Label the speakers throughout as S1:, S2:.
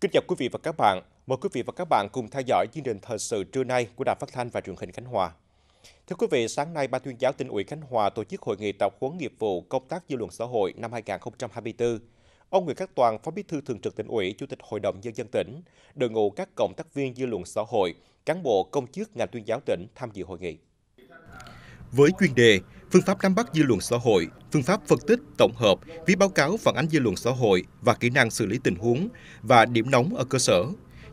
S1: Kính chào quý vị và các bạn. Mời quý vị và các bạn cùng theo dõi chương trình thời sự trưa nay của Đài Phát thanh và Truyền hình Khánh Hòa. Thưa quý vị, sáng nay Ban tuyên giáo tỉnh ủy Khánh Hòa tổ chức hội nghị tập huấn nghiệp vụ công tác dư luận xã hội năm 2024. Ông Nguyễn Khắc Toàn, Phó Bí thư Thường trực tỉnh ủy, Chủ tịch Hội đồng nhân dân tỉnh, đội ngũ các cộng tác viên dư luận xã hội, cán bộ công chức ngành tuyên giáo tỉnh tham dự hội nghị. Với chuyên đề phương pháp nắm bắt dư luận xã hội, phương pháp phân tích, tổng hợp, viết báo cáo phản ánh dư luận xã hội và kỹ năng xử lý tình huống và điểm nóng ở cơ sở.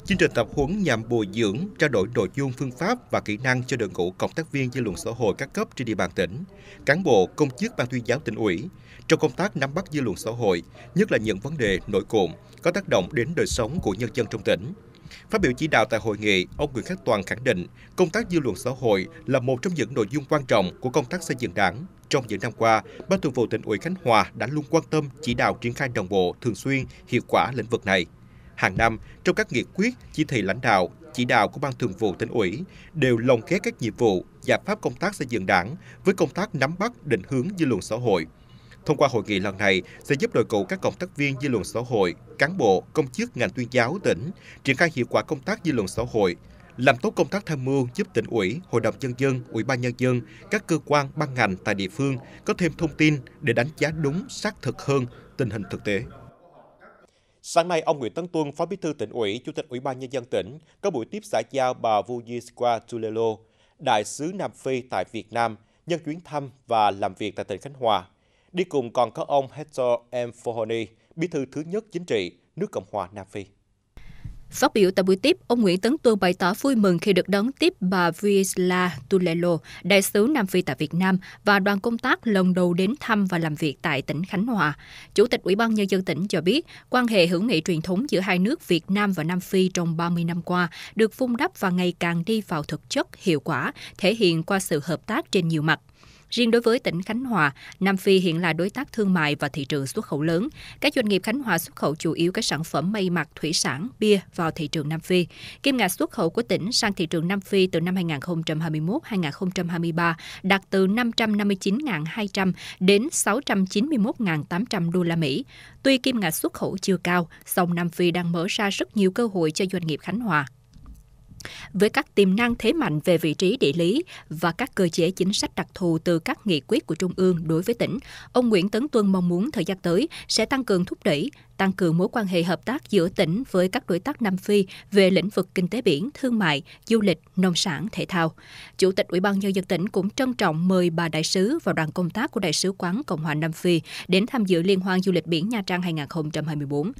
S1: Chương trình tập huấn nhằm bồi dưỡng, trao đổi nội dung phương pháp và kỹ năng cho đội ngũ cộng tác viên dư luận xã hội các cấp trên địa bàn tỉnh, cán bộ, công chức ban tuyên giáo tỉnh ủy trong công tác nắm bắt dư luận xã hội, nhất là những vấn đề nổi cộm có tác động đến đời sống của nhân dân trong tỉnh. Phát biểu chỉ đạo tại hội nghị, ông Nguyễn Khắc Toàn khẳng định công tác dư luận xã hội là một trong những nội dung quan trọng của công tác xây dựng đảng. Trong những năm qua, Ban Thường vụ tỉnh ủy Khánh Hòa đã luôn quan tâm chỉ đạo triển khai đồng bộ, thường xuyên, hiệu quả lĩnh vực này. Hàng năm, trong các nghị quyết, chỉ thị lãnh đạo, chỉ đạo của Ban Thường vụ tỉnh ủy đều lồng ghép các nhiệm vụ, giải pháp công tác xây dựng đảng với công tác nắm bắt định hướng dư luận xã hội, Thông qua hội nghị lần này sẽ giúp đội ngũ các cộng tác viên dư luận xã hội, cán bộ, công chức ngành tuyên giáo tỉnh triển khai hiệu quả công tác dư luận xã hội, làm tốt công tác tham mưu giúp tỉnh ủy, hội đồng nhân dân, ủy ban nhân dân, các cơ quan ban ngành tại địa phương có thêm thông tin để đánh giá đúng, xác thực hơn tình hình thực tế. Sáng nay, ông Nguyễn Tấn Tuân, Phó Bí thư tỉnh ủy, Chủ tịch Ủy ban Nhân dân tỉnh, có buổi tiếp xã giao bà Vujiskwa Tulelo, đại sứ Nam Phi tại Việt Nam, nhân chuyến thăm và làm việc tại tỉnh Khánh Hòa Đi cùng còn có ông Hector M. Fohoni, bí thư thứ nhất chính trị nước Cộng hòa Nam Phi.
S2: Phát biểu tại buổi tiếp, ông Nguyễn Tấn Tuân bày tỏ vui mừng khi được đón tiếp bà Wisla Tulelo, đại sứ Nam Phi tại Việt Nam và đoàn công tác lần đầu đến thăm và làm việc tại tỉnh Khánh Hòa. Chủ tịch Ủy ban Nhân dân tỉnh cho biết, quan hệ hữu nghị truyền thống giữa hai nước Việt Nam và Nam Phi trong 30 năm qua được vun đắp và ngày càng đi vào thực chất hiệu quả, thể hiện qua sự hợp tác trên nhiều mặt. Riêng đối với tỉnh Khánh Hòa, Nam Phi hiện là đối tác thương mại và thị trường xuất khẩu lớn. Các doanh nghiệp Khánh Hòa xuất khẩu chủ yếu các sản phẩm may mặc, thủy sản, bia vào thị trường Nam Phi. Kim ngạch xuất khẩu của tỉnh sang thị trường Nam Phi từ năm 2021-2023 đạt từ 559.200 đến 691.800 đô la Mỹ. Tuy kim ngạch xuất khẩu chưa cao, song Nam Phi đang mở ra rất nhiều cơ hội cho doanh nghiệp Khánh Hòa. Với các tiềm năng thế mạnh về vị trí địa lý và các cơ chế chính sách đặc thù từ các nghị quyết của Trung ương đối với tỉnh, ông Nguyễn Tấn Tuân mong muốn thời gian tới sẽ tăng cường thúc đẩy tăng cường mối quan hệ hợp tác giữa tỉnh với các đối tác Nam Phi về lĩnh vực kinh tế biển, thương mại, du lịch, nông sản, thể thao. Chủ tịch Ủy ban Nhân dân tỉnh cũng trân trọng mời bà đại sứ và đoàn công tác của Đại sứ quán Cộng hòa Nam Phi đến tham dự Liên hoan du lịch biển Nha Trang 2024.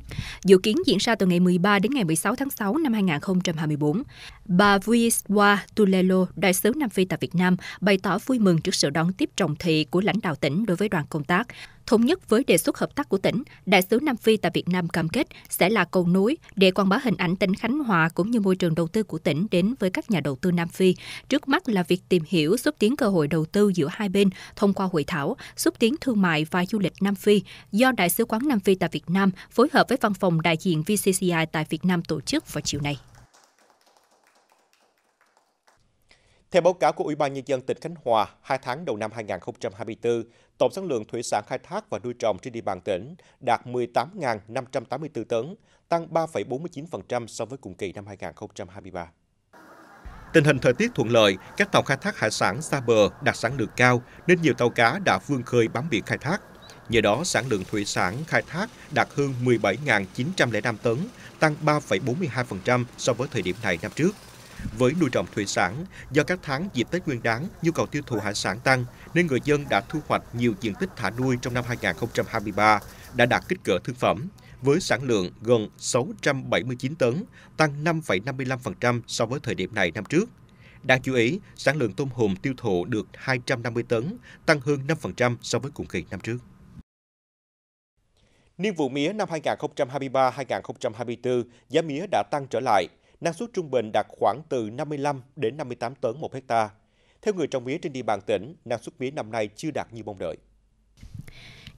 S2: Dự kiến diễn ra từ ngày 13 đến ngày 16 tháng 6 năm 2024. Bà Vuiswa Tulelo, Đại sứ Nam Phi tại Việt Nam, bày tỏ vui mừng trước sự đón tiếp trọng thị của lãnh đạo tỉnh đối với đoàn công tác. Thống nhất với đề xuất hợp tác của tỉnh, Đại sứ Nam Phi tại Việt Nam cam kết sẽ là cầu nối để quảng bá hình ảnh tỉnh Khánh Hòa cũng như môi trường đầu tư của tỉnh đến với các nhà đầu tư Nam Phi. Trước mắt là việc tìm hiểu, xúc tiến cơ hội đầu tư giữa hai bên thông qua hội thảo, xúc tiến thương mại và du lịch Nam Phi do Đại sứ quán Nam Phi tại Việt Nam phối hợp với văn phòng đại diện VCCI tại Việt Nam tổ chức vào chiều nay.
S1: Theo báo cáo của Ủy ban Nhân dân tỉnh Khánh Hòa, 2 tháng đầu năm 2024, tổng sản lượng thủy sản khai thác và nuôi trồng trên địa bàn tỉnh đạt 18.584 tấn, tăng 3,49% so với cùng kỳ năm 2023. Tình hình thời tiết thuận lợi, các tàu khai thác hải sản xa bờ đạt sản lượng cao nên nhiều tàu cá đã vươn khơi bám biển khai thác. Nhờ đó, sản lượng thủy sản khai thác đạt hơn 17.905 tấn, tăng 3,42% so với thời điểm này năm trước. Với nuôi trồng thủy sản, do các tháng dịp Tết Nguyên đán, nhu cầu tiêu thụ hải sản tăng nên người dân đã thu hoạch nhiều diện tích thả nuôi trong năm 2023 đã đạt kích cỡ thương phẩm với sản lượng gần 679 tấn, tăng 5,55% so với thời điểm này năm trước. Đáng chú ý, sản lượng tôm hùm tiêu thụ được 250 tấn, tăng hơn 5% so với cùng kỳ năm trước. Niên vụ mía năm 2023-2024, giá mía đã tăng trở lại năng suất trung bình đạt khoảng từ 55 đến 58 tấn một hecta. Theo người trồng mía trên địa bàn tỉnh, năng suất mía năm nay chưa đạt như mong đợi.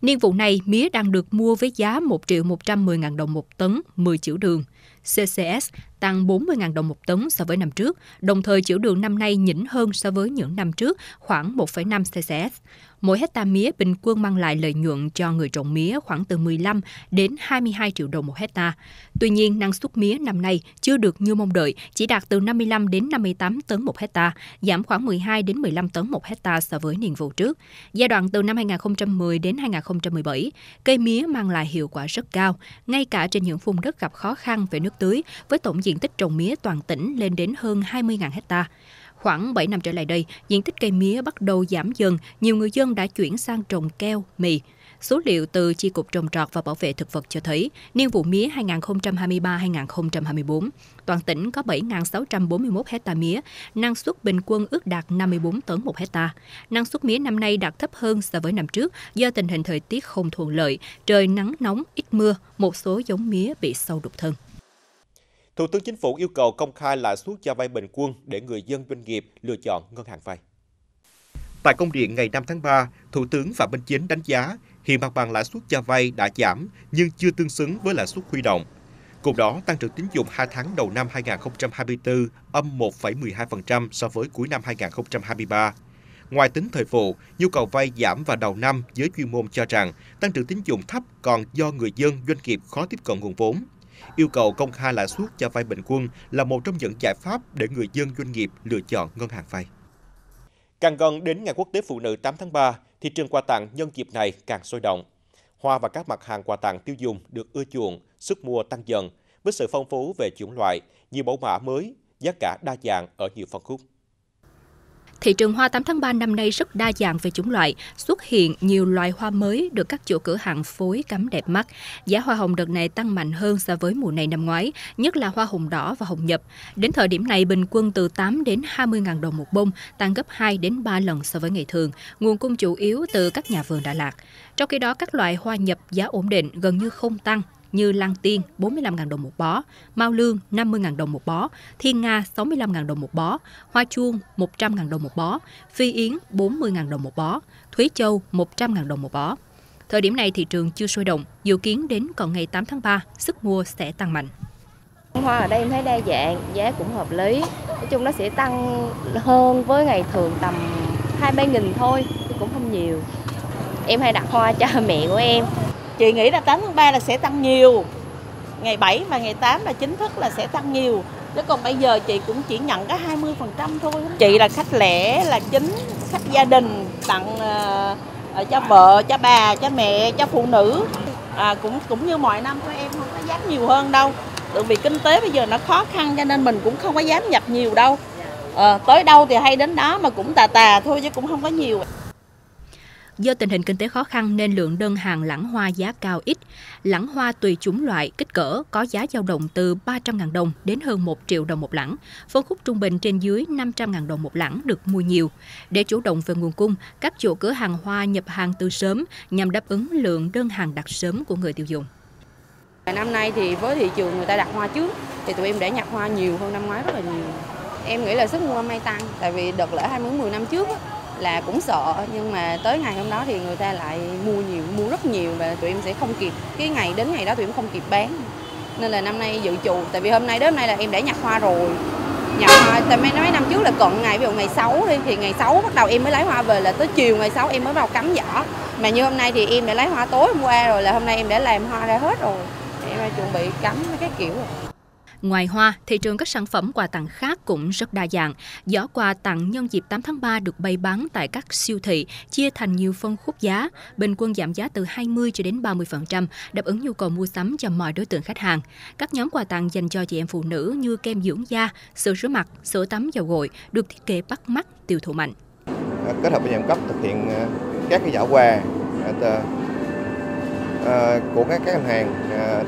S2: Niên vụ này, mía đang được mua với giá 1 triệu 110 ngàn đồng một tấn, 10 triệu đường. CCS tăng 40.000 đồng một tấn so với năm trước, đồng thời chiều đường năm nay nhỉnh hơn so với những năm trước, khoảng 1,5 CCS. Mỗi hecta mía bình quân mang lại lợi nhuận cho người trồng mía khoảng từ 15 đến 22 triệu đồng một hecta. Tuy nhiên, năng suất mía năm nay chưa được như mong đợi, chỉ đạt từ 55 đến 58 tấn một hecta, giảm khoảng 12 đến 15 tấn một hecta so với niên vụ trước. Giai đoạn từ năm 2010 đến 2017, cây mía mang lại hiệu quả rất cao, ngay cả trên những vùng đất gặp khó khăn về nước tưới, với tổng diện diện tích trồng mía toàn tỉnh lên đến hơn 20.000 hecta. Khoảng 7 năm trở lại đây, diện tích cây mía bắt đầu giảm dần, nhiều người dân đã chuyển sang trồng keo, mì. Số liệu từ Chi cục trồng trọt và bảo vệ thực vật cho thấy, niên vụ mía 2023-2024, toàn tỉnh có 7.641 hecta mía, năng suất bình quân ước đạt 54 tấn một hecta. Năng suất mía năm nay đạt thấp hơn so với năm trước do tình hình thời tiết không thuận lợi, trời nắng nóng, ít mưa, một số giống mía bị sâu
S1: đục thân. Thủ tướng Chính phủ yêu cầu công khai lãi suất cho vay bình quân để người dân doanh nghiệp lựa chọn ngân hàng vay. Tại công điện ngày 5 tháng 3, Thủ tướng Phạm Minh Chính đánh giá hiện mặt bằng lãi suất cho vay đã giảm nhưng chưa tương xứng với lãi suất huy động. Cùng đó, tăng trưởng tín dụng 2 tháng đầu năm 2024 âm 1,12% so với cuối năm 2023. Ngoài tính thời vụ, nhu cầu vay giảm vào đầu năm giới chuyên môn cho rằng tăng trưởng tín dụng thấp còn do người dân doanh nghiệp khó tiếp cận nguồn vốn. Yêu cầu công khai lãi suất cho vay bình quân là một trong những giải pháp để người dân doanh nghiệp lựa chọn ngân hàng vay. Càng gần đến Ngày Quốc tế Phụ nữ 8 tháng 3, thị trường quà tặng nhân dịp này càng sôi động. Hoa và các mặt hàng quà tặng tiêu dùng được ưa chuộng, sức mua tăng dần với sự phong phú về chủng loại, nhiều mẫu mã mới, giá cả đa dạng ở nhiều phân khúc.
S2: Thị trường hoa 8 tháng 3 năm nay rất đa dạng về chủng loại, xuất hiện nhiều loài hoa mới được các chủ cửa hàng phối cắm đẹp mắt. Giá hoa hồng đợt này tăng mạnh hơn so với mùa này năm ngoái, nhất là hoa hồng đỏ và hồng nhập. Đến thời điểm này, bình quân từ 8 đến 20 ngàn đồng một bông, tăng gấp 2 đến 3 lần so với ngày thường. Nguồn cung chủ yếu từ các nhà vườn Đà Lạt. Trong khi đó, các loại hoa nhập giá ổn định gần như không tăng như Lan Tiên 45.000 đồng một bó, Mao Lương 50.000 đồng một bó, Thiên Nga 65.000 đồng một bó, Hoa Chuông 100.000 đồng một bó, Phi Yến 40.000 đồng một bó, Thúy Châu 100.000 đồng một bó. Thời điểm này thị trường chưa sôi động, dự kiến đến còn ngày 8 tháng 3, sức mua sẽ tăng mạnh. Hoa ở đây em thấy đa dạng, giá cũng hợp lý. Nói chung nó sẽ tăng hơn với ngày thường tầm 2-3 nghìn thôi, cũng không nhiều. Em hay đặt hoa cho mẹ của em, chị nghĩ là 8 tháng 3 là sẽ tăng nhiều ngày 7 và ngày 8 là chính thức là sẽ tăng nhiều chứ còn bây giờ chị cũng chỉ nhận có 20 phần trăm thôi chị là khách lẻ là chính khách gia đình tặng uh, cho vợ cho bà cho mẹ cho phụ nữ à, cũng cũng như mọi năm thôi em không có dám nhiều hơn đâu tại vì kinh tế bây giờ nó khó khăn cho nên mình cũng không có dám nhập nhiều đâu à, tới đâu thì hay đến đó mà cũng tà tà thôi chứ cũng không có nhiều Do tình hình kinh tế khó khăn nên lượng đơn hàng lãng hoa giá cao ít. Lãng hoa tùy chủng loại, kích cỡ có giá dao động từ 300.000 đồng đến hơn 1 triệu đồng một lãng. Phân khúc trung bình trên dưới 500.000 đồng một lãng được mua nhiều. Để chủ động về nguồn cung, các chủ cửa hàng hoa nhập hàng từ sớm nhằm đáp ứng lượng đơn hàng đặt sớm của người tiêu dùng. Năm nay thì với thị trường người ta đặt hoa trước thì tụi em đã nhập hoa nhiều hơn năm ngoái rất là nhiều. Em nghĩ là sức mua may tăng tại vì đợt lễ 20 10 năm trước là cũng sợ nhưng mà tới ngày hôm đó thì người ta lại mua nhiều mua rất nhiều và tụi em sẽ không kịp cái ngày đến ngày đó tụi em không kịp bán nên là năm nay dự trù tại vì hôm nay đến hôm nay là em đã nhặt hoa rồi nhặt hoa tại mấy mấy năm trước là cận ngày ví dụ ngày 6 đi thì ngày 6 bắt đầu em mới lấy hoa về là tới chiều ngày 6 em mới vào cắm giỏ mà như hôm nay thì em đã lấy hoa tối hôm qua rồi là hôm nay em đã làm hoa ra hết rồi em đã chuẩn bị cắm cái kiểu rồi Ngoài hoa, thị trường các sản phẩm quà tặng khác cũng rất đa dạng. Giỏ quà tặng nhân dịp 8 tháng 3 được bày bán tại các siêu thị, chia thành nhiều phân khúc giá, bình quân giảm giá từ 20 cho đến 30%, đáp ứng nhu cầu mua sắm cho mọi đối tượng khách hàng. Các nhóm quà tặng dành cho chị em phụ nữ như kem dưỡng da, sữa rửa mặt, sữa tắm dầu gội được thiết kế bắt mắt, tiêu thụ mạnh.
S1: À, kết hợp với nhà cấp thực hiện à, các cái giỏ quà à, của các các khách hàng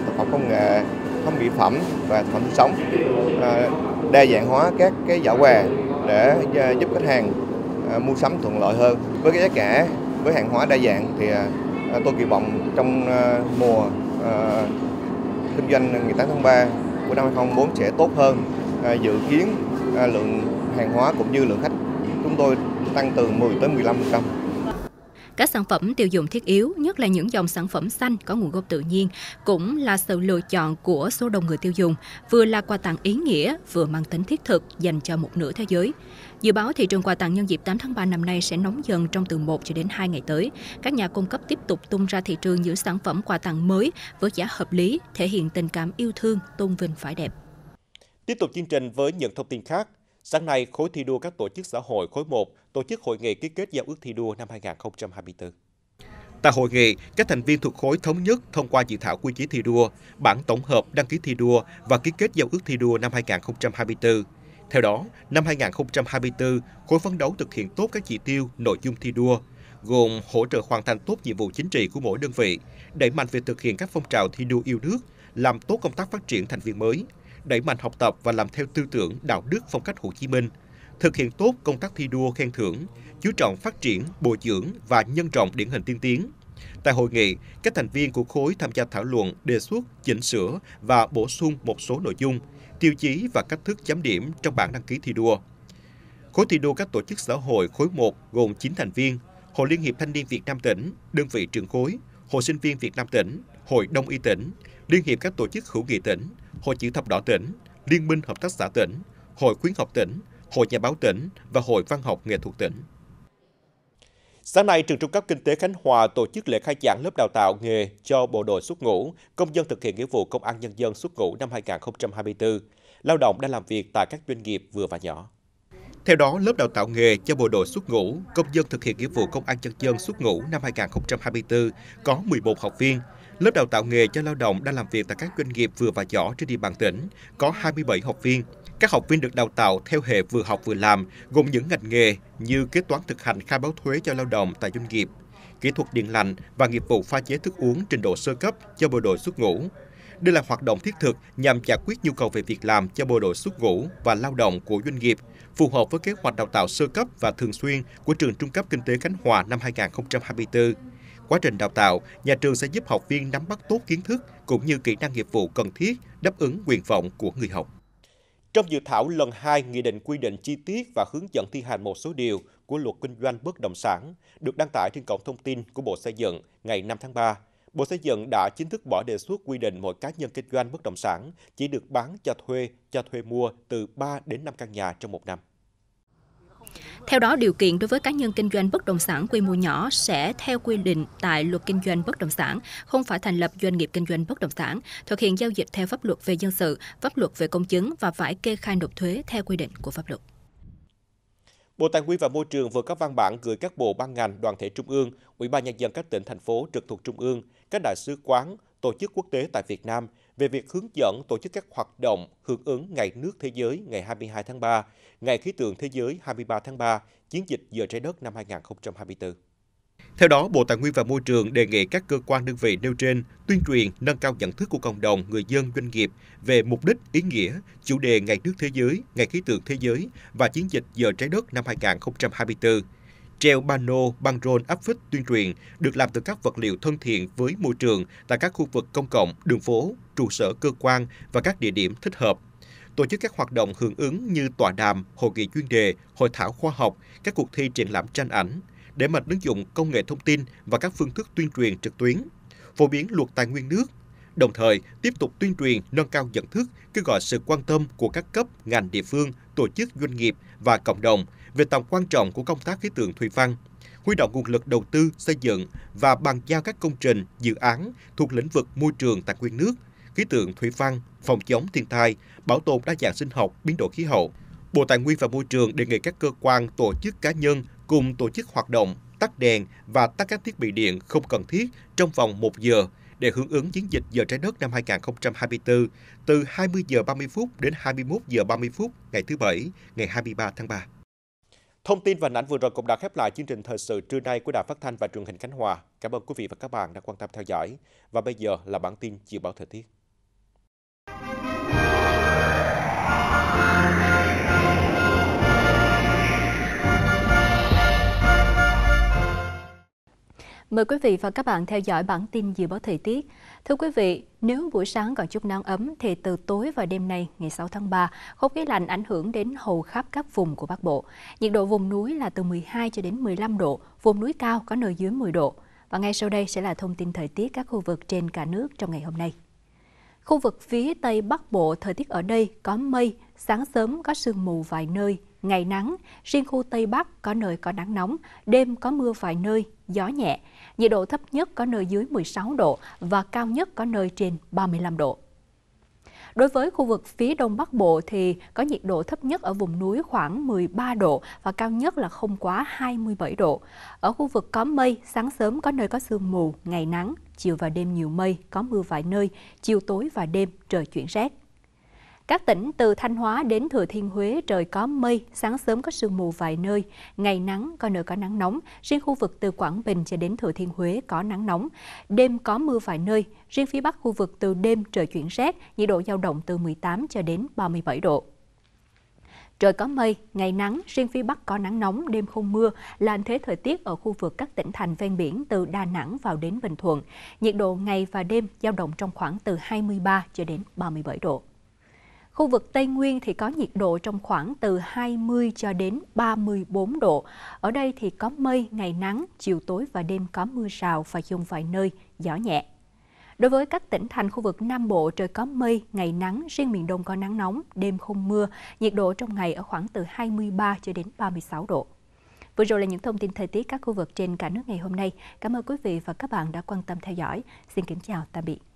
S1: thực phẩm công nghệ không mỹ phẩm và thực phẩm sống ờ, đa dạng hóa các cái giỏ quà để ờ, giúp khách hàng ờ, mua sắm thuận lợi hơn với cái giá cả với hàng hóa đa dạng thì tôi kỳ vọng trong mùa kinh doanh ngày 18 tháng 3 của năm 2024 sẽ tốt hơn dự kiến lượng hàng hóa cũng như lượng khách chúng tôi tăng từ 10 tới 15%.
S2: Các sản phẩm tiêu dùng thiết yếu, nhất là những dòng sản phẩm xanh có nguồn gốc tự nhiên, cũng là sự lựa chọn của số đông người tiêu dùng, vừa là quà tặng ý nghĩa, vừa mang tính thiết thực dành cho một nửa thế giới. Dự báo thị trường quà tặng nhân dịp 8 tháng 3 năm nay sẽ nóng dần trong từ 1 cho đến 2 ngày tới. Các nhà cung cấp tiếp tục tung ra thị trường những sản phẩm quà tặng mới với giá hợp lý, thể hiện tình cảm yêu thương, tôn vinh phải đẹp.
S1: Tiếp tục chương trình với những thông tin khác. Sáng nay, khối thi đua các tổ chức xã hội khối 1 tổ chức hội nghị ký kết giao ước thi đua năm 2024. Tại hội nghị, các thành viên thuộc khối thống nhất thông qua dự thảo quy chế thi đua, bản tổng hợp đăng ký thi đua và ký kết giao ước thi đua năm 2024. Theo đó, năm 2024, khối phấn đấu thực hiện tốt các chỉ tiêu, nội dung thi đua, gồm hỗ trợ hoàn thành tốt nhiệm vụ chính trị của mỗi đơn vị, đẩy mạnh việc thực hiện các phong trào thi đua yêu nước, làm tốt công tác phát triển thành viên mới, đẩy mạnh học tập và làm theo tư tưởng đạo đức phong cách Hồ Chí Minh, thực hiện tốt công tác thi đua khen thưởng, chú trọng phát triển, bồi dưỡng và nhân rộng điển hình tiên tiến. Tại hội nghị, các thành viên của khối tham gia thảo luận, đề xuất, chỉnh sửa và bổ sung một số nội dung, tiêu chí và cách thức chấm điểm trong bảng đăng ký thi đua. Khối thi đua các tổ chức xã hội khối 1 gồm 9 thành viên, Hội Liên hiệp Thanh niên Việt Nam tỉnh, đơn vị trường khối, Hội sinh viên Việt Nam tỉnh, Hội Đông y tỉnh, Liên hiệp các tổ chức hữu nghị tỉnh, Hội Chữ Thập Đỏ tỉnh, Liên minh Hợp tác xã tỉnh, Hội Khuyến học tỉnh, Hội Nhà báo tỉnh và Hội Văn học Nghệ thuật tỉnh. Sáng nay, Trường Trung cấp Kinh tế Khánh Hòa tổ chức lễ khai giảng lớp đào tạo nghề cho bộ đội xuất ngũ, công dân thực hiện nghĩa vụ công an nhân dân xuất ngũ năm 2024, lao động đang làm việc tại các doanh nghiệp vừa và nhỏ. Theo đó, lớp đào tạo nghề cho bộ đội xuất ngũ, công dân thực hiện nghĩa vụ công an nhân dân xuất ngũ năm 2024 có 11 học viên, Lớp đào tạo nghề cho lao động đang làm việc tại các doanh nghiệp vừa và nhỏ trên địa bàn tỉnh có 27 học viên. Các học viên được đào tạo theo hệ vừa học vừa làm, gồm những ngành nghề như kế toán thực hành khai báo thuế cho lao động tại doanh nghiệp, kỹ thuật điện lạnh và nghiệp vụ pha chế thức uống trình độ sơ cấp cho bộ đội xuất ngũ. Đây là hoạt động thiết thực nhằm giải quyết nhu cầu về việc làm cho bộ đội xuất ngũ và lao động của doanh nghiệp, phù hợp với kế hoạch đào tạo sơ cấp và thường xuyên của trường Trung cấp Kinh tế Khánh Hòa năm 2024. Quá trình đào tạo, nhà trường sẽ giúp học viên nắm bắt tốt kiến thức cũng như kỹ năng nghiệp vụ cần thiết đáp ứng nguyện vọng của người học. Trong dự thảo lần 2, Nghị định quy định chi tiết và hướng dẫn thi hành một số điều của luật kinh doanh bất động sản được đăng tải trên cổng thông tin của Bộ Xây dựng ngày 5 tháng 3. Bộ Xây dựng đã chính thức bỏ đề xuất quy định mỗi cá nhân kinh doanh bất động sản chỉ được bán cho thuê, cho thuê mua từ 3 đến 5 căn nhà trong một năm.
S2: Theo đó, điều kiện đối với cá nhân kinh doanh bất động sản quy mô nhỏ sẽ theo quy định tại luật kinh doanh bất động sản, không phải thành lập doanh nghiệp kinh doanh bất động sản, thực hiện giao dịch theo pháp luật về dân sự, pháp luật về công chứng và phải kê khai nộp thuế theo quy định của pháp luật.
S1: Bộ Tài nguyên và Môi trường vừa có văn bản gửi các bộ ban ngành, đoàn thể trung ương, Ủy ban nhân dân các tỉnh thành phố trực thuộc trung ương, các đại sứ quán, tổ chức quốc tế tại Việt Nam về việc hướng dẫn tổ chức các hoạt động hưởng ứng Ngày nước thế giới ngày 22 tháng 3, Ngày khí tượng thế giới 23 tháng 3, chiến dịch giờ trái đất năm 2024. Theo đó, Bộ Tài nguyên và Môi trường đề nghị các cơ quan đơn vị nêu trên tuyên truyền nâng cao nhận thức của cộng đồng, người dân, doanh nghiệp về mục đích, ý nghĩa, chủ đề Ngày nước thế giới, Ngày khí tượng thế giới và chiến dịch giờ trái đất năm 2024 treo pano, băng rôn áp phích tuyên truyền được làm từ các vật liệu thân thiện với môi trường tại các khu vực công cộng, đường phố, trụ sở cơ quan và các địa điểm thích hợp. Tổ chức các hoạt động hưởng ứng như tọa đàm, hội nghị chuyên đề, hội thảo khoa học, các cuộc thi triển lãm tranh ảnh, để mạnh ứng dụng công nghệ thông tin và các phương thức tuyên truyền trực tuyến, phổ biến luật tài nguyên nước, đồng thời tiếp tục tuyên truyền nâng cao nhận thức kêu gọi sự quan tâm của các cấp ngành địa phương tổ chức doanh nghiệp và cộng đồng về tầm quan trọng của công tác khí tượng thủy văn, huy động nguồn lực đầu tư, xây dựng và bàn giao các công trình, dự án thuộc lĩnh vực môi trường tài nguyên nước, khí tượng thủy văn, phòng chống thiên tai, bảo tồn đa dạng sinh học, biến đổi khí hậu. Bộ Tài nguyên và Môi trường đề nghị các cơ quan, tổ chức cá nhân cùng tổ chức hoạt động, tắt đèn và tắt các thiết bị điện không cần thiết trong vòng 1 giờ để hưởng ứng chiến dịch giờ trái đất năm 2024 từ 20 giờ 30 phút đến 21 giờ 30 phút ngày thứ Bảy, ngày 23 tháng 3. Thông tin và ảnh vừa rồi cũng đã khép lại chương trình thời sự trưa nay của Đài Phát thanh và Truyền hình Khánh Hòa. Cảm ơn quý vị và các bạn đã quan tâm theo dõi. Và bây giờ là bản tin dự báo thời tiết.
S2: Mời quý vị và các bạn theo dõi bản tin dự báo thời tiết. Thưa quý vị, nếu buổi sáng còn chút nắng ấm thì từ tối và đêm nay, ngày 6 tháng 3, không khí lạnh ảnh hưởng đến hầu khắp các vùng của Bắc Bộ. Nhiệt độ vùng núi là từ 12 cho đến 15 độ, vùng núi cao có nơi dưới 10 độ. Và ngay sau đây sẽ là thông tin thời tiết các khu vực trên cả nước trong ngày hôm nay. Khu vực phía Tây Bắc Bộ, thời tiết ở đây có mây, sáng sớm có sương mù vài nơi, ngày nắng, riêng khu Tây Bắc có nơi có nắng nóng, đêm có mưa vài nơi, gió nhẹ. Nhiệt độ thấp nhất có nơi dưới 16 độ và cao nhất có nơi trên 35 độ. Đối với khu vực phía Đông Bắc Bộ thì có nhiệt độ thấp nhất ở vùng núi khoảng 13 độ và cao nhất là không quá 27 độ. Ở khu vực có mây, sáng sớm có nơi có sương mù, ngày nắng, chiều và đêm nhiều mây, có mưa vài nơi, chiều tối và đêm trời chuyển rét. Các tỉnh từ Thanh Hóa đến Thừa Thiên Huế trời có mây, sáng sớm có sương mù vài nơi, ngày nắng, có nơi có nắng nóng, riêng khu vực từ Quảng Bình cho đến Thừa Thiên Huế có nắng nóng, đêm có mưa vài nơi, riêng phía Bắc khu vực từ đêm trời chuyển rét, nhiệt độ dao động từ 18 cho đến 37 độ. Trời có mây, ngày nắng, riêng phía Bắc có nắng nóng, đêm không mưa là thế thời tiết ở khu vực các tỉnh thành ven biển từ Đà Nẵng vào đến Bình Thuận. Nhiệt độ ngày và đêm dao động trong khoảng từ 23 cho đến 37 độ. Khu vực Tây Nguyên thì có nhiệt độ trong khoảng từ 20 cho đến 34 độ. Ở đây thì có mây, ngày nắng, chiều tối và đêm có mưa rào và dông vài nơi, gió nhẹ. Đối với các tỉnh thành khu vực Nam Bộ trời có mây, ngày nắng, riêng miền Đông có nắng nóng, đêm không mưa, nhiệt độ trong ngày ở khoảng từ 23 cho đến 36 độ. Vừa rồi là những thông tin thời tiết các khu vực trên cả nước ngày hôm nay. Cảm ơn quý vị và các
S1: bạn đã quan tâm theo dõi. Xin kính chào tạm biệt.